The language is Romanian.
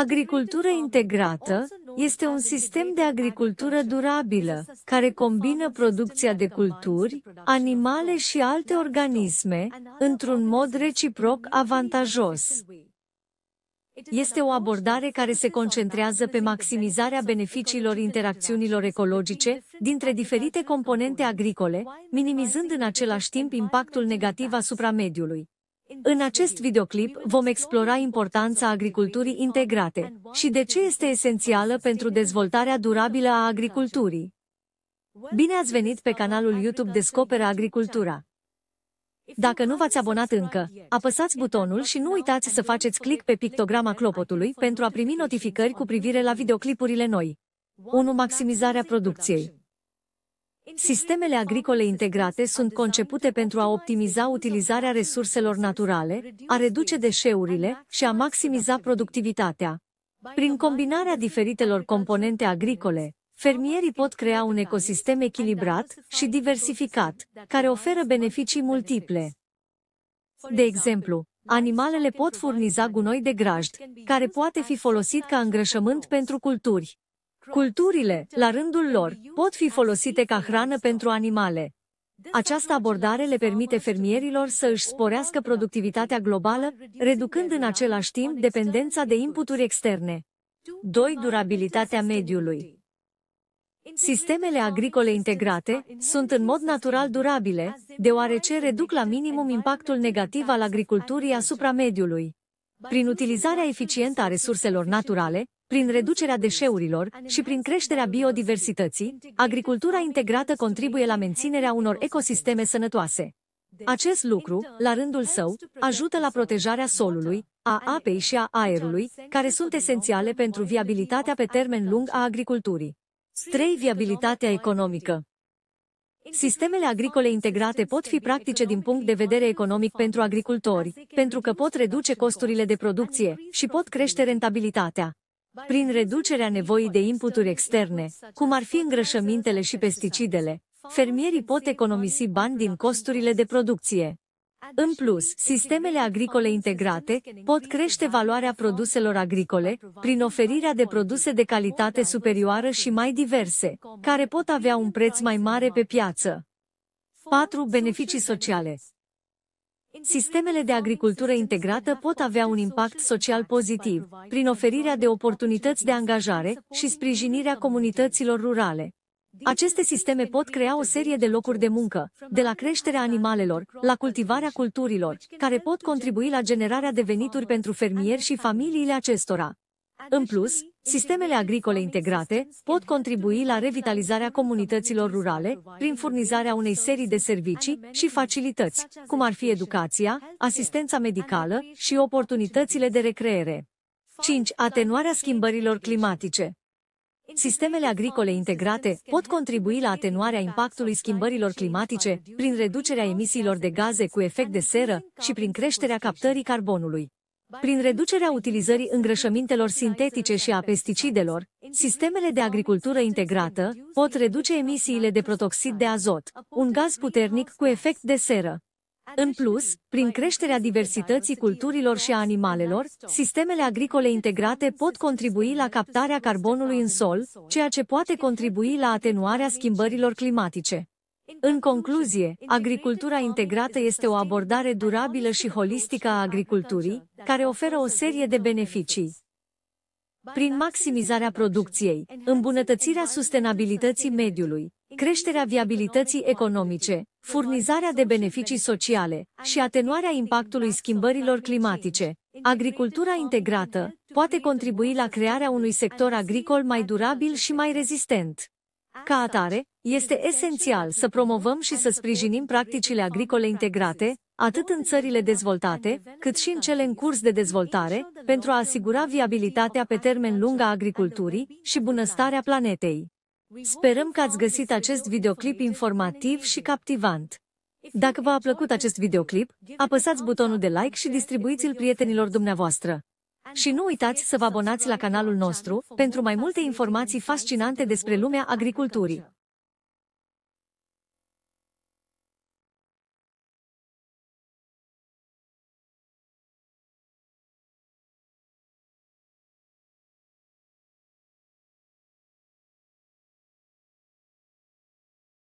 Agricultură integrată este un sistem de agricultură durabilă, care combină producția de culturi, animale și alte organisme, într-un mod reciproc avantajos. Este o abordare care se concentrează pe maximizarea beneficiilor interacțiunilor ecologice dintre diferite componente agricole, minimizând în același timp impactul negativ asupra mediului. În acest videoclip vom explora importanța agriculturii integrate și de ce este esențială pentru dezvoltarea durabilă a agriculturii. Bine ați venit pe canalul YouTube Descoperă Agricultura! Dacă nu v-ați abonat încă, apăsați butonul și nu uitați să faceți click pe pictograma clopotului pentru a primi notificări cu privire la videoclipurile noi. 1. Maximizarea producției Sistemele agricole integrate sunt concepute pentru a optimiza utilizarea resurselor naturale, a reduce deșeurile și a maximiza productivitatea. Prin combinarea diferitelor componente agricole, fermierii pot crea un ecosistem echilibrat și diversificat, care oferă beneficii multiple. De exemplu, animalele pot furniza gunoi de grajd, care poate fi folosit ca îngrășământ pentru culturi. Culturile, la rândul lor, pot fi folosite ca hrană pentru animale. Această abordare le permite fermierilor să își sporească productivitatea globală, reducând în același timp dependența de inputuri externe. 2. Durabilitatea mediului Sistemele agricole integrate sunt în mod natural durabile, deoarece reduc la minimum impactul negativ al agriculturii asupra mediului. Prin utilizarea eficientă a resurselor naturale, prin reducerea deșeurilor și prin creșterea biodiversității, agricultura integrată contribuie la menținerea unor ecosisteme sănătoase. Acest lucru, la rândul său, ajută la protejarea solului, a apei și a aerului, care sunt esențiale pentru viabilitatea pe termen lung a agriculturii. 3. Viabilitatea economică Sistemele agricole integrate pot fi practice din punct de vedere economic pentru agricultori, pentru că pot reduce costurile de producție și pot crește rentabilitatea prin reducerea nevoii de inputuri externe, cum ar fi îngrășămintele și pesticidele, fermierii pot economisi bani din costurile de producție. În plus, sistemele agricole integrate pot crește valoarea produselor agricole prin oferirea de produse de calitate superioară și mai diverse, care pot avea un preț mai mare pe piață. 4. Beneficii sociale. Sistemele de agricultură integrată pot avea un impact social pozitiv, prin oferirea de oportunități de angajare și sprijinirea comunităților rurale. Aceste sisteme pot crea o serie de locuri de muncă, de la creșterea animalelor, la cultivarea culturilor, care pot contribui la generarea de venituri pentru fermieri și familiile acestora. În plus, Sistemele agricole integrate pot contribui la revitalizarea comunităților rurale prin furnizarea unei serii de servicii și facilități, cum ar fi educația, asistența medicală și oportunitățile de recreere. 5. Atenuarea schimbărilor climatice. Sistemele agricole integrate pot contribui la atenuarea impactului schimbărilor climatice prin reducerea emisiilor de gaze cu efect de seră și prin creșterea captării carbonului. Prin reducerea utilizării îngrășămintelor sintetice și a pesticidelor, sistemele de agricultură integrată pot reduce emisiile de protoxid de azot, un gaz puternic cu efect de seră. În plus, prin creșterea diversității culturilor și a animalelor, sistemele agricole integrate pot contribui la captarea carbonului în sol, ceea ce poate contribui la atenuarea schimbărilor climatice. În concluzie, agricultura integrată este o abordare durabilă și holistică a agriculturii, care oferă o serie de beneficii. Prin maximizarea producției, îmbunătățirea sustenabilității mediului, creșterea viabilității economice, furnizarea de beneficii sociale și atenuarea impactului schimbărilor climatice, agricultura integrată poate contribui la crearea unui sector agricol mai durabil și mai rezistent. Ca atare, este esențial să promovăm și să sprijinim practicile agricole integrate, atât în țările dezvoltate, cât și în cele în curs de dezvoltare, pentru a asigura viabilitatea pe termen lung a agriculturii și bunăstarea planetei. Sperăm că ați găsit acest videoclip informativ și captivant. Dacă v-a plăcut acest videoclip, apăsați butonul de like și distribuiți-l prietenilor dumneavoastră. Și nu uitați să vă abonați la canalul nostru pentru mai multe informații fascinante despre lumea agriculturii.